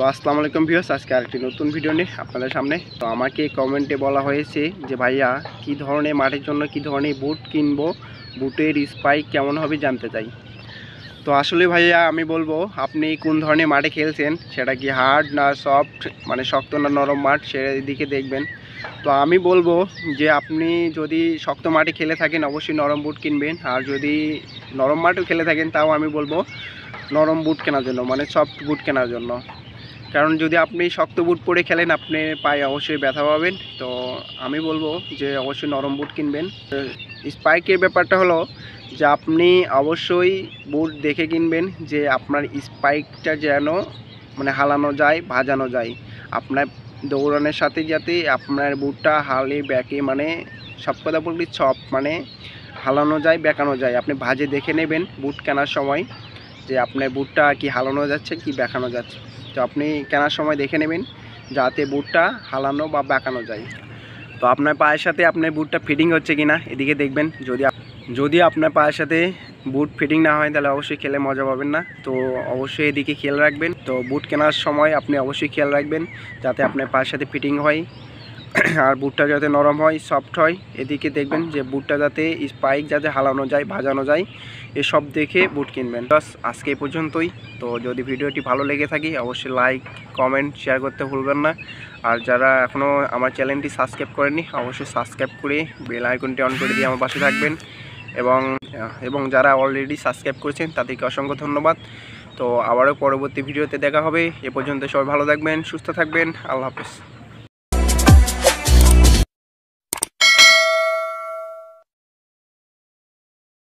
তো আসসালামু আলাইকুম ভিউস আজকে আরেকটি নতুন ভিডিও নিয়ে আপনাদের সামনে তো আমাকে কমেন্টে বলা হয়েছে যে ভাইয়া কি ধরনের মাঠের জন্য কি ধরনের বুট কিনবো বুটের স্পাইক কেমন হবে জানতে চাই তো আসলে ভাইয়া আমি বলবো আপনি কোন ধরনের মাঠে খেলছেন সেটা কি হার্ড না সফট মানে শক্ত না নরম মাঠ সেদিকে দেখবেন তো আমি বলবো যে আপনি যদি শক্ত মাঠে খেলে থাকেন অবশ্যই নরম বুট কিনবেন আর যদি নরম মাঠেও খেলে থাকেন তাও আমি বলবো নরম বুট কেনার জন্য মানে সফট বুট কেনার জন্য কারণ যদি আপনি শক্ত বুট পরে খেলেন আপনি পায়ে অবশ্যই ব্যথা পাবেন তো আমি বলবো যে অবশ্যই নরম বুট কিনবেন স্পাইকের ব্যাপারটা হলো যে আপনি অবশ্যই বুট দেখে কিনবেন যে আপনার স্পাইকটা যেন মানে হালানো যায় ভাজানো যায় আপনার দৌড়ানোর সাথে যাতে আপনার বুটটা হালে ব্যাকে মানে সব কথা বলি ছপ মানে হালানো যায় বেঁকানো যায় আপনি ভাজে দেখে নেবেন বুট কেনার সময় যে আপনার বুটটা কি হালানো যাচ্ছে কি বেঁকানো যাচ্ছে তো আপনি কেনার সময় দেখে নেবেন যাতে বুটটা হালানো বা বেঁকানো যায় তো আপনার পায়ের সাথে আপনার বুটটা ফিটিং হচ্ছে কি না এদিকে দেখবেন যদি যদি আপনার পায়ের সাথে বুট ফিটিং না হয় তাহলে অবশ্যই খেলে মজা পাবেন না তো অবশ্যই এদিকে খেয়াল রাখবেন তো বুট কেনার সময় আপনি অবশ্যই খেয়াল রাখবেন যাতে আপনার পায়ের সাথে ফিটিং হয় আর বুটটা যাতে নরম হয় সফট হয় এদিকে দেখবেন যে বুটটা যাতে স্পাইক যাতে হালানো যায় ভাজানো যায় এসব দেখে বুট কিনবেন বাস আজকে পর্যন্তই তো যদি ভিডিওটি ভালো লেগে থাকে অবশ্যই লাইক কমেন্ট শেয়ার করতে ভুলবেন না আর যারা এখনও আমার চ্যানেলটি সাবস্ক্রাইব করেনি অবশ্যই সাবস্ক্রাইব করে বেল আইকনটি অন করে দিয়ে আমার পাশে থাকবেন এবং এবং যারা অলরেডি সাবস্ক্রাইব করেছেন তাদেরকে অসংখ্য ধন্যবাদ তো আবারও পরবর্তী ভিডিওতে দেখা হবে এ পর্যন্ত সবাই ভালো থাকবেন সুস্থ থাকবেন আল্লাহ হাফেজ